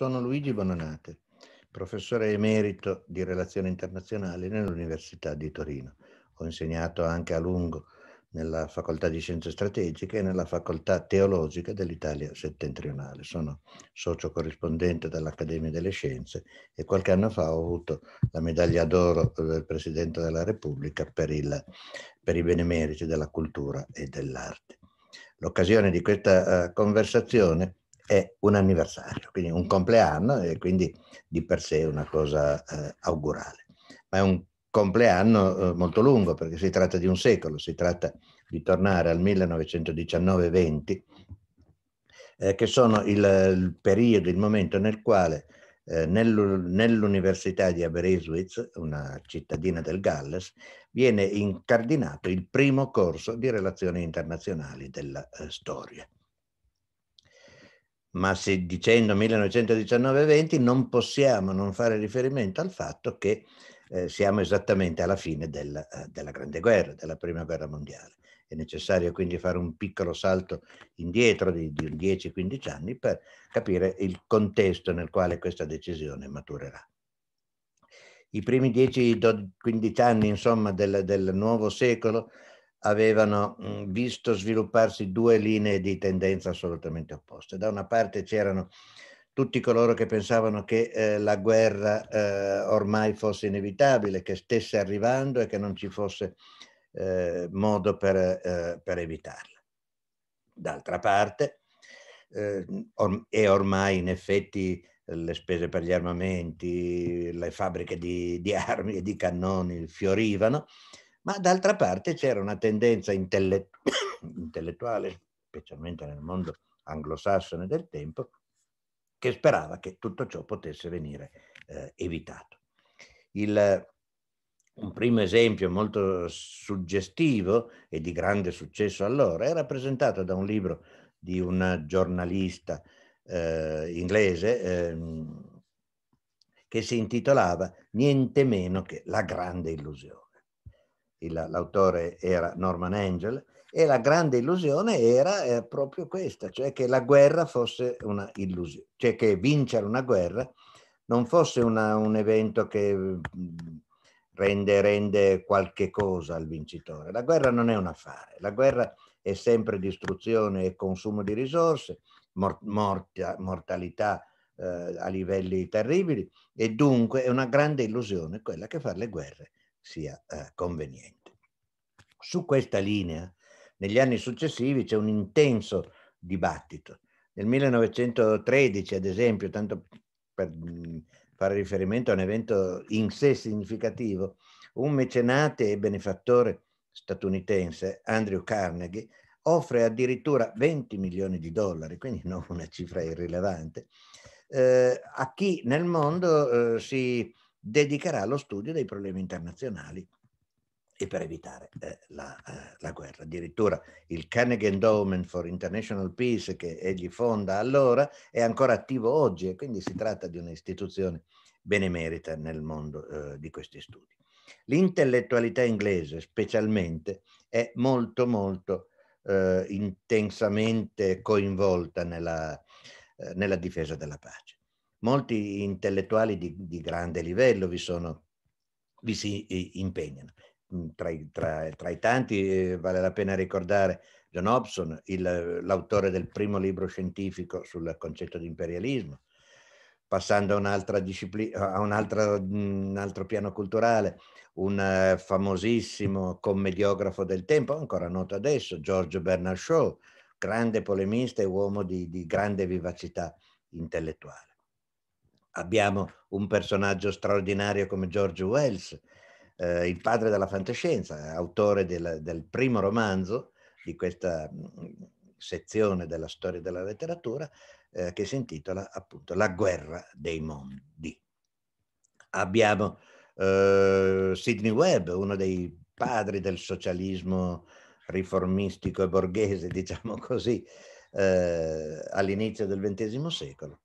Sono Luigi Bononate, professore emerito di relazioni internazionali nell'Università di Torino. Ho insegnato anche a lungo nella Facoltà di Scienze Strategiche e nella Facoltà Teologica dell'Italia settentrionale. Sono socio corrispondente dell'Accademia delle Scienze e qualche anno fa ho avuto la medaglia d'oro del Presidente della Repubblica per, il, per i benemeriti della cultura e dell'arte. L'occasione di questa eh, conversazione è un anniversario, quindi un compleanno e quindi di per sé una cosa eh, augurale. Ma è un compleanno eh, molto lungo perché si tratta di un secolo, si tratta di tornare al 1919-20, eh, che sono il, il, periodo, il momento nel quale eh, nell'università di Aberystwyth, una cittadina del Galles, viene incardinato il primo corso di relazioni internazionali della eh, storia ma se dicendo 1919-20 non possiamo non fare riferimento al fatto che eh, siamo esattamente alla fine della, eh, della Grande Guerra, della Prima Guerra Mondiale. È necessario quindi fare un piccolo salto indietro di, di 10-15 anni per capire il contesto nel quale questa decisione maturerà. I primi 10-15 anni insomma, del, del nuovo secolo avevano visto svilupparsi due linee di tendenza assolutamente opposte. Da una parte c'erano tutti coloro che pensavano che eh, la guerra eh, ormai fosse inevitabile, che stesse arrivando e che non ci fosse eh, modo per, eh, per, evitarla. D'altra parte, eh, or- è ormai in effetti eh, le spese per gli armamenti, le fabbriche di, di armi e di cannoni fiorivano ma d'altra parte c'era una tendenza intellet- intellettuale, specialmente nel mondo anglosassone del tempo, che sperava che tutto ciò potesse venire eh, evitato. Il, un primo esempio molto suggestivo e di grande successo allora è rappresentato da un libro di una giornalista eh, inglese eh, che si intitolava Niente meno che la grande illusione l'autore era Norman Angel, e la grande illusione era eh, proprio questa, cioè che la guerra fosse una illusione, cioè che vincere una guerra non fosse una, un evento che mm, rende, rende qualche cosa al vincitore. La guerra non è un affare, la guerra è sempre distruzione e consumo di risorse, mort- morta, mortalità eh, a livelli terribili e dunque è una grande illusione quella che fa le guerre sia eh, conveniente. Su questa linea, negli anni successivi, c'è un intenso dibattito. Nel 1913, ad esempio, tanto per mm, fare riferimento a un evento in sé significativo, un mecenate e benefattore statunitense, Andrew Carnegie, offre addirittura 20 milioni di dollari, quindi non una cifra irrilevante, eh, a chi nel mondo eh, si dedicherà allo studio dei problemi internazionali e per evitare eh, la, eh, la, guerra. Addirittura il Carnegie Endowment for International Peace che egli fonda allora è ancora attivo oggi e quindi si tratta di un'istituzione benemerita nel mondo eh, di questi studi. L'intellettualità inglese specialmente è molto molto eh, intensamente coinvolta nella, eh, nella difesa della pace molti intellettuali di, di grande livello vi, sono, vi si eh, impegnano. Mm, tra i, tra, tra i tanti eh, vale la pena ricordare John Hobson, il, l'autore del primo libro scientifico sul concetto di imperialismo, passando a, un'altra a un'altra, un mm, altro piano culturale, un eh, famosissimo commediografo del tempo, ancora noto adesso, George Bernard Shaw, grande polemista e uomo di, di grande vivacità intellettuale abbiamo un personaggio straordinario come George Wells, eh, il padre della fantascienza, autore del, del, primo romanzo di questa mm, sezione della storia della letteratura eh, che si intitola appunto La guerra dei mondi. Abbiamo eh, Sidney Webb, uno dei padri del socialismo riformistico e borghese, diciamo così, eh, all'inizio del XX secolo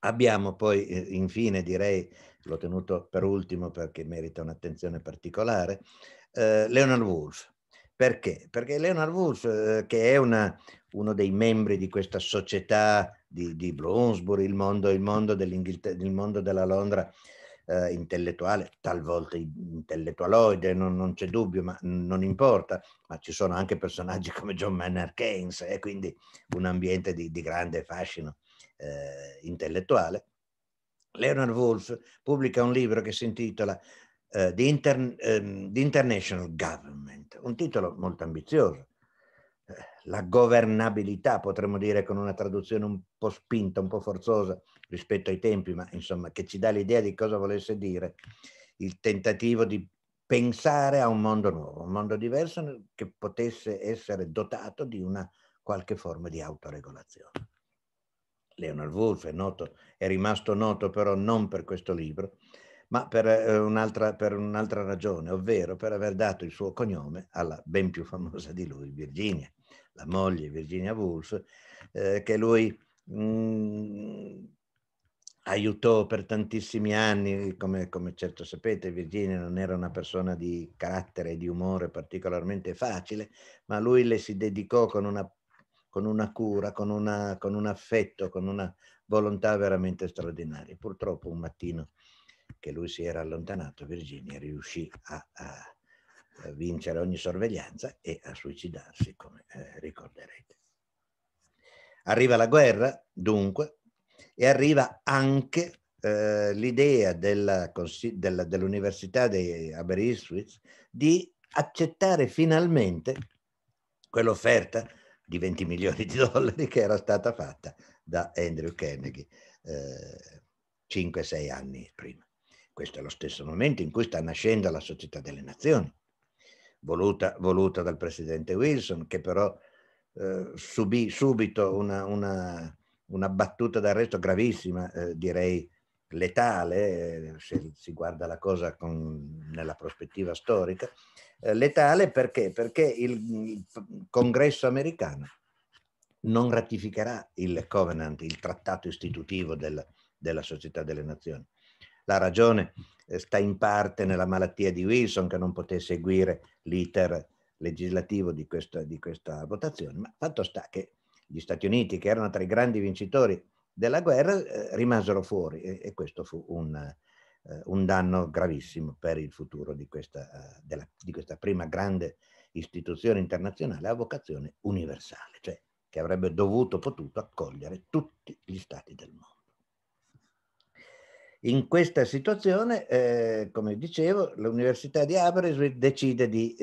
Abbiamo poi, eh, infine, direi, l'ho tenuto per ultimo perché merita un'attenzione particolare, eh, Leonard Wolf. Perché? Perché Leonard Wolf, eh, che è una, uno dei membri di questa società di, di Bloomsbury, il mondo, il mondo, il mondo della Londra eh, intellettuale, talvolta intellettualoide, non, non, c'è dubbio, ma non importa, ma ci sono anche personaggi come John Maynard Keynes, e eh, quindi un ambiente di, di grande fascino eh, intellettuale, Leonard Wolf pubblica un libro che si intitola eh, The, Inter ehm, The, International Government, un titolo molto ambizioso. Eh, la governabilità, potremmo dire con una traduzione un po' spinta, un po' forzosa rispetto ai tempi, ma insomma che ci dà l'idea di cosa volesse dire il tentativo di pensare a un mondo nuovo, un mondo diverso che potesse essere dotato di una qualche forma di autoregolazione. Leonard Wolf è noto, è rimasto noto però non per questo libro, ma per eh, un'altra, per un'altra ragione, ovvero per aver dato il suo cognome alla ben più famosa di lui, Virginia, la moglie Virginia Woolf, eh, che lui mh, mm, aiutò per tantissimi anni, come, come, certo sapete Virginia non era una persona di carattere e di umore particolarmente facile, ma lui le si dedicò con una con una cura, con, una, con un affetto, con una volontà veramente straordinaria. Purtroppo un mattino che lui si era allontanato, Virginia riuscì a, a, a vincere ogni sorveglianza e a suicidarsi, come eh, ricorderete. Arriva la guerra, dunque, e arriva anche eh, l'idea della, della, dell'Università di Aberystwyth di accettare finalmente quell'offerta di 20 milioni di dollari che era stata fatta da Andrew Carnegie eh, 5-6 anni prima. Questo è lo stesso momento in cui sta nascendo la Società delle Nazioni, voluta, voluta dal presidente Wilson, che però eh, subì subito una, una, una battuta d'arresto gravissima, eh, direi letale, eh, se si guarda la cosa con, nella prospettiva storica, eh, letale perché? Perché il, il congresso americano non ratificherà il covenant, il trattato istitutivo del, della Società delle Nazioni. La ragione eh, sta in parte nella malattia di Wilson che non poté seguire l'iter legislativo di questa, di questa votazione, ma fatto sta che gli Stati Uniti, che erano tra i grandi vincitori della guerra eh, rimasero fuori e, e questo fu un, eh, un, danno gravissimo per il futuro di questa, eh, della, di questa, prima grande istituzione internazionale a vocazione universale, cioè che avrebbe dovuto potuto accogliere tutti gli stati del mondo. In questa situazione, eh, come dicevo, l'Università di Aberystwyth decide di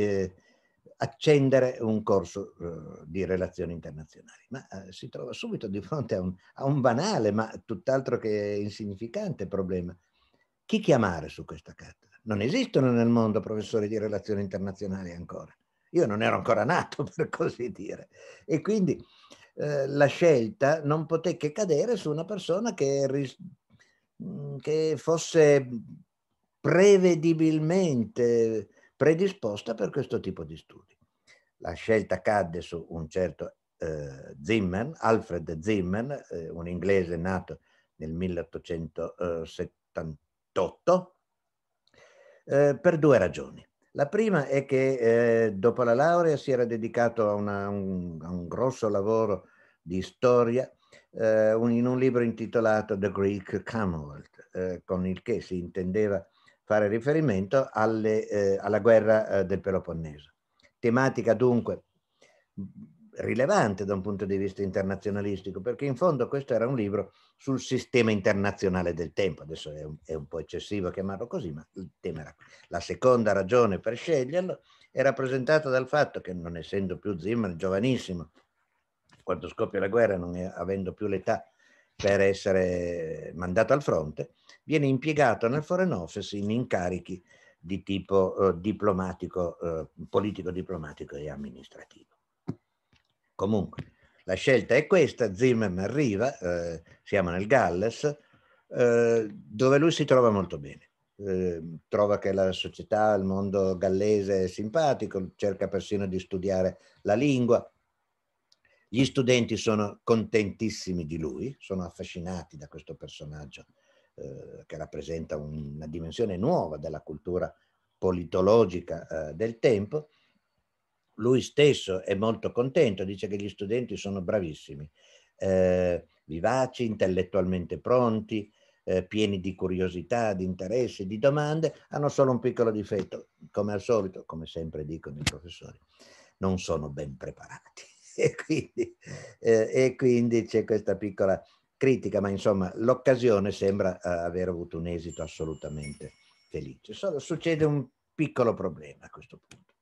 accendere un corso eh, di relazioni internazionali, ma eh, si trova subito di fronte a un, a un banale, ma tutt'altro che insignificante problema. Chi chiamare su questa cattedra? Non esistono nel mondo professori di relazioni internazionali ancora. Io non ero ancora nato, per così dire. E quindi eh, la scelta non poté che cadere su una persona che, ris- mm, che fosse prevedibilmente predisposta per questo tipo di studi. La scelta cadde su un certo eh, Zimmer, Alfred Zimmern, eh, un inglese nato nel 1878, eh, per due ragioni. La prima è che eh, dopo la laurea si era dedicato a, una, un, a un, grosso lavoro di storia eh, un, in un libro intitolato The Greek Commonwealth, eh, con il che si intendeva fare riferimento alle, eh, alla guerra eh, del Peloponneso. Tematica dunque rilevante da un punto di vista internazionalistico, perché in fondo questo era un libro sul sistema internazionale del tempo. Adesso è un, è un po' eccessivo chiamarlo così, ma il tema era la seconda ragione per sceglierlo è rappresentata dal fatto che non essendo più Zimmer giovanissimo, quando scoppia la guerra, non è, avendo più l'età per essere mandato al fronte, viene impiegato nel foreign office in incarichi di tipo eh, diplomatico, eh, politico-diplomatico e amministrativo. Comunque, la scelta è questa, Zimmerman arriva, eh, siamo nel Galles, eh, dove lui si trova molto bene. Ehm, trova che la società, il mondo gallese è simpatico, cerca persino di studiare la lingua. Gli studenti sono contentissimi di lui, sono affascinati da questo personaggio eh, che rappresenta una dimensione nuova della cultura politologica eh, del tempo, lui stesso è molto contento, dice che gli studenti sono bravissimi, eh, vivaci, intellettualmente pronti, eh, pieni di curiosità, di interessi, di domande, hanno solo un piccolo difetto, come al solito, come sempre dicono i professori, non sono ben preparati. E quindi, eh, e quindi, c'è questa piccola critica, ma insomma l'occasione sembra eh, aver avuto un esito assolutamente felice. Solo succede un piccolo problema a questo punto.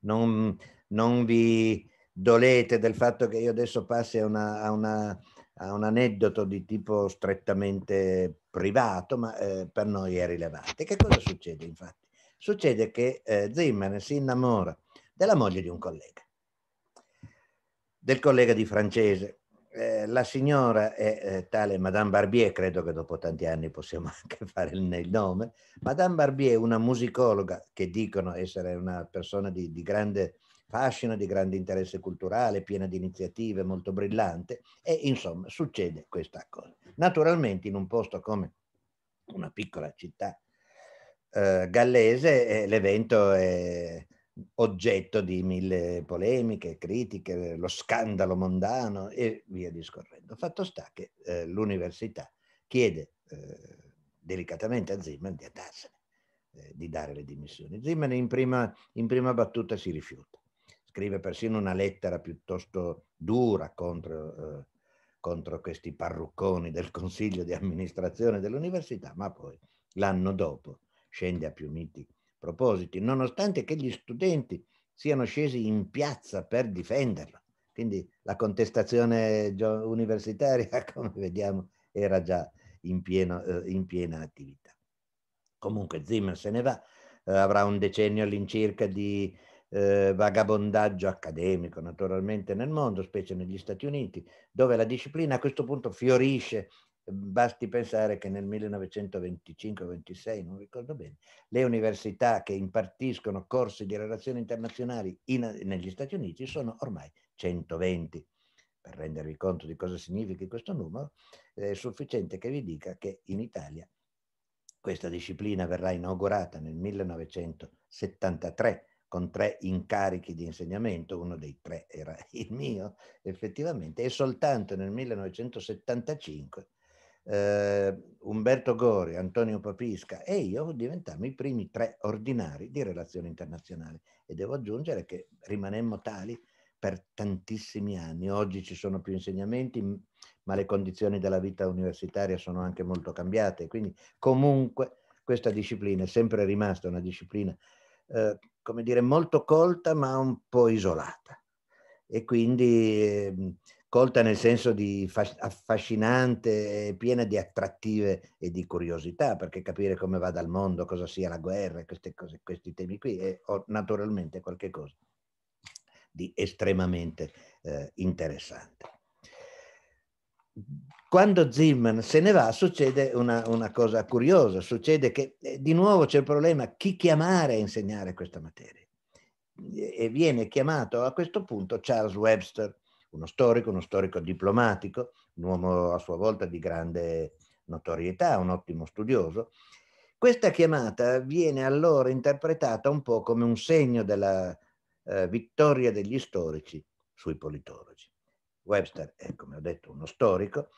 Non, non vi dolete del fatto che io adesso passi a, una, a, una, a un aneddoto di tipo strettamente privato, ma eh, per noi è rilevante. Che cosa succede infatti? Succede che eh, Zimmer si innamora della moglie di un collega, del collega di francese, la signora è eh, tale Madame Barbier, credo che dopo tanti anni possiamo anche fare il, nome. Madame Barbier è una musicologa che dicono essere una persona di, di grande fascino, di grande interesse culturale, piena di iniziative, molto brillante e insomma succede questa cosa. Naturalmente in un posto come una piccola città eh, gallese eh, l'evento è oggetto di mille polemiche, critiche, lo scandalo mondano e via discorrendo. Fatto sta che eh, l'università chiede eh, delicatamente a Ziman di andarsene, eh, di dare le dimissioni. Ziman in prima, in prima battuta si rifiuta, scrive persino una lettera piuttosto dura contro, eh, contro questi parrucconi del consiglio di amministrazione dell'università, ma poi l'anno dopo scende a più miti propositi, nonostante che gli studenti siano scesi in piazza per difenderlo. Quindi la contestazione universitaria, come vediamo, era già in, pieno, eh, in piena attività. Comunque Zimmer se ne va, eh, avrà un decennio all'incirca di eh, vagabondaggio accademico naturalmente nel mondo, specie negli Stati Uniti, dove la disciplina a questo punto fiorisce Basti pensare che nel 1925-26, non ricordo bene, le università che impartiscono corsi di relazioni internazionali in, negli Stati Uniti sono ormai 120. Per rendervi conto di cosa significhi questo numero, è sufficiente che vi dica che in Italia questa disciplina verrà inaugurata nel 1973 con tre incarichi di insegnamento, uno dei tre era il mio effettivamente, e soltanto nel 1975 eh, Umberto Gori, Antonio Papisca e io diventammo i primi tre ordinari di relazioni internazionali e devo aggiungere che rimanemmo tali per tantissimi anni. Oggi ci sono più insegnamenti, ma le condizioni della vita universitaria sono anche molto cambiate, quindi comunque questa disciplina è sempre rimasta una disciplina, eh, come dire, molto colta ma un po' isolata. E quindi... Eh, colta nel senso di affascinante, piena di attrattive e di curiosità, perché capire come va dal mondo, cosa sia la guerra, cose, questi temi qui, è naturalmente qualcosa di estremamente eh, interessante. Quando Zimman se ne va succede una, una cosa curiosa, succede che eh, di nuovo c'è il problema chi chiamare a insegnare questa materia. E viene chiamato a questo punto Charles Webster, uno storico, uno storico diplomatico, un uomo a sua volta di grande notorietà, un ottimo studioso. Questa chiamata viene allora interpretata un po' come un segno della eh, vittoria degli storici sui politologi. Webster è, come ho detto, uno storico.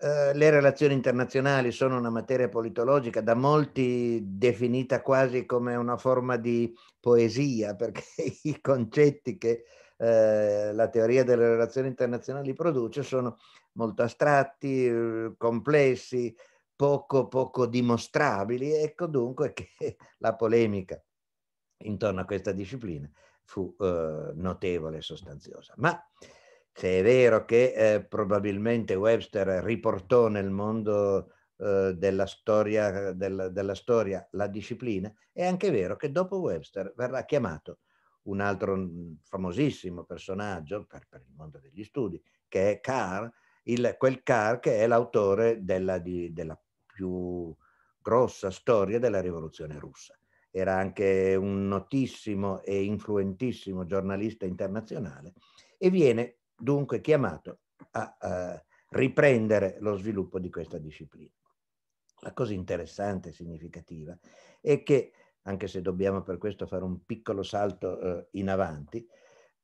Eh, le relazioni internazionali sono una materia politologica da molti definita quasi come una forma di poesia, perché i concetti che eh, la teoria delle relazioni internazionali produce sono molto astratti, eh, complessi, poco, poco dimostrabili. Ecco dunque che la polemica intorno a questa disciplina fu eh, notevole e sostanziosa. Ma se è vero che eh, probabilmente Webster riportò nel mondo eh, della, storia, della, della storia la disciplina, è anche vero che dopo Webster verrà chiamato un altro mm, famosissimo personaggio per, per il mondo degli studi, che è Carr, il, quel Carr che è l'autore della, di, della più grossa storia della rivoluzione russa. Era anche un notissimo e influentissimo giornalista internazionale e viene dunque chiamato a, a riprendere lo sviluppo di questa disciplina. La cosa interessante e significativa è che anche se dobbiamo per questo fare un piccolo salto eh, in avanti,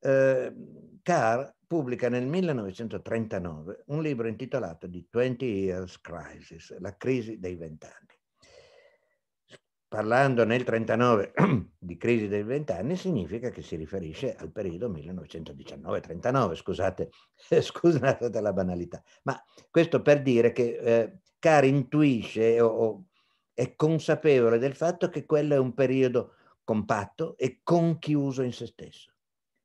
eh, Carr pubblica nel 1939 un libro intitolato The 20 Years Crisis, la crisi dei vent'anni. Parlando nel 1939 di crisi dei vent'anni significa che si riferisce al periodo 1919-39, scusate, scusate la banalità, ma questo per dire che eh, Carr intuisce o, o è consapevole del fatto che quello è un periodo compatto e conchiuso in se stesso.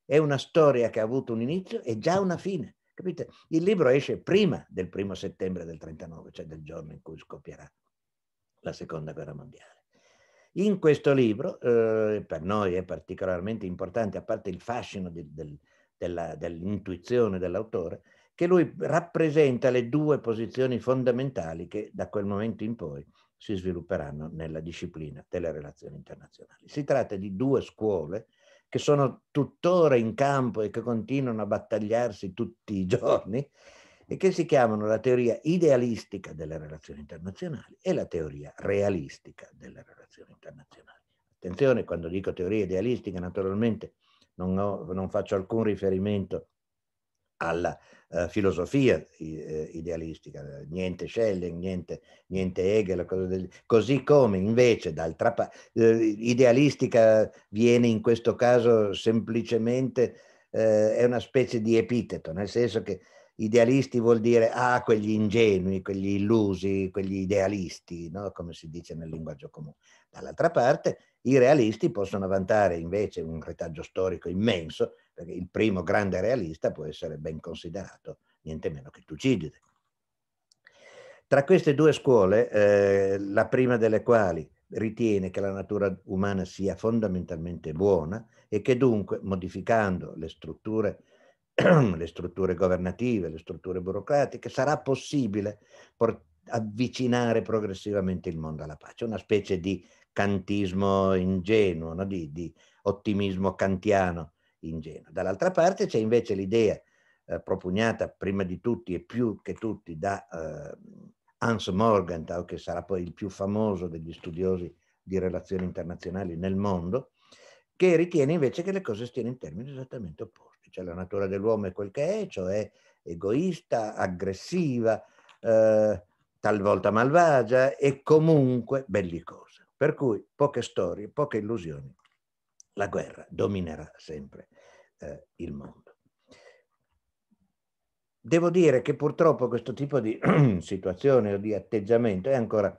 È una storia che ha avuto un inizio e già una fine. Capite? Il libro esce prima del primo settembre del 39, cioè del giorno in cui scoppierà la seconda guerra mondiale. In questo libro, eh, per noi è particolarmente importante, a parte il fascino di, del, della, dell'intuizione dell'autore, che lui rappresenta le due posizioni fondamentali che da quel momento in poi si svilupperanno nella disciplina delle relazioni internazionali. Si tratta di due scuole che sono tuttora in campo e che continuano a battagliarsi tutti i giorni e che si chiamano la teoria idealistica delle relazioni internazionali e la teoria realistica delle relazioni internazionali. Attenzione, quando dico teoria idealistica naturalmente non, ho, non faccio alcun riferimento alla uh, filosofia eh, idealistica, niente Schelling, niente, niente Hegel, del... così come invece dal parte uh, idealistica viene in questo caso semplicemente, uh, è una specie di epiteto, nel senso che idealisti vuol dire ah, quegli ingenui, quegli illusi, quegli idealisti, no? come si dice nel linguaggio comune. Dall'altra parte i realisti possono vantare invece un retaggio storico immenso perché il primo grande realista può essere ben considerato, niente meno che Tucidide. Tra queste due scuole, eh, la prima delle quali ritiene che la natura umana sia fondamentalmente buona e che dunque, modificando le strutture, le strutture governative, le strutture burocratiche, sarà possibile avvicinare progressivamente il mondo alla pace, una specie di cantismo ingenuo, no? di, di ottimismo kantiano, ingenua. Dall'altra parte c'è invece l'idea eh, propugnata prima di tutti e più che tutti da eh, Hans Morgenthau, che sarà poi il più famoso degli studiosi di relazioni internazionali nel mondo, che ritiene invece che le cose stiano in termini esattamente opposti, cioè la natura dell'uomo è quel che è, cioè egoista, aggressiva, eh, talvolta malvagia e comunque bellicosa. Per cui poche storie, poche illusioni la guerra dominerà sempre eh, il mondo. Devo dire che purtroppo questo tipo di situazione o di atteggiamento è ancora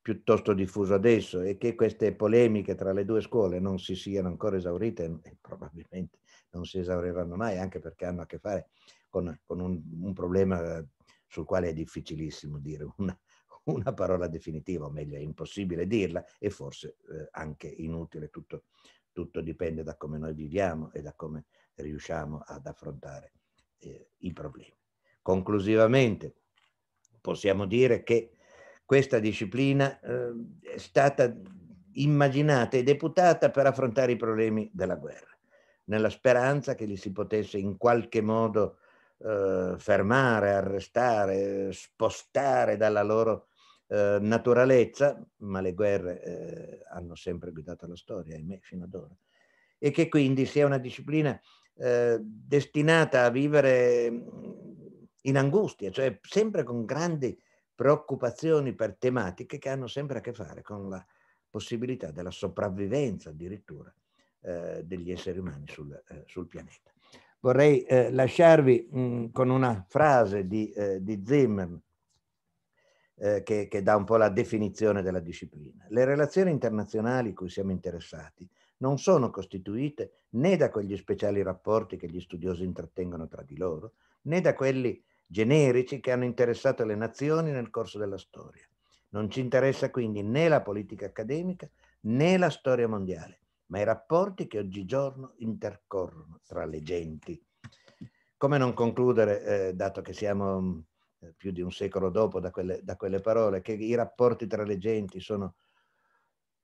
piuttosto diffuso adesso e che queste polemiche tra le due scuole non si siano ancora esaurite e probabilmente non si esauriranno mai, anche perché hanno a che fare con, con un, un, problema eh, sul quale è difficilissimo dire una, una, parola definitiva, o meglio è impossibile dirla e forse eh, anche inutile tutto tutto dipende da come noi viviamo e da come riusciamo ad affrontare eh, i problemi. Conclusivamente possiamo dire che questa disciplina eh, è stata immaginata e deputata per affrontare i problemi della guerra, nella speranza che li si potesse in qualche modo eh, fermare, arrestare, spostare dalla loro eh, naturalezza, ma le guerre eh, hanno sempre guidato la storia, ahimè, fino ad ora, e che quindi sia una disciplina eh, destinata a vivere mm, in angustia, cioè sempre con grandi preoccupazioni per tematiche che hanno sempre a che fare con la possibilità della sopravvivenza addirittura eh, degli esseri umani sul, eh, sul pianeta. Vorrei eh, lasciarvi mh, mm, con una frase di, di Zimmer, eh, che, che dà un po' la definizione della disciplina. Le relazioni internazionali cui siamo interessati non sono costituite né da quegli speciali rapporti che gli studiosi intrattengono tra di loro, né da quelli generici che hanno interessato le nazioni nel corso della storia. Non ci interessa quindi né la politica accademica né la storia mondiale, ma i rapporti che oggigiorno intercorrono tra le genti. Come non concludere, eh, dato che siamo eh, più di un secolo dopo da quelle, da quelle parole, che i rapporti tra le genti sono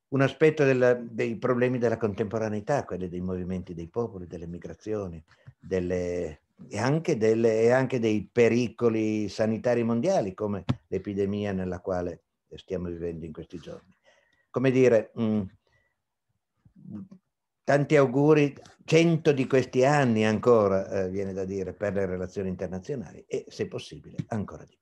un aspetto della, dei problemi della contemporaneità, quelli dei movimenti dei popoli, delle migrazioni, delle, e, anche delle, e, anche dei pericoli sanitari mondiali, come l'epidemia nella quale stiamo vivendo in questi giorni. Come dire, mh, mm, tanti auguri, cento di questi anni ancora, eh, viene da dire, per le relazioni internazionali e, se possibile, ancora di più.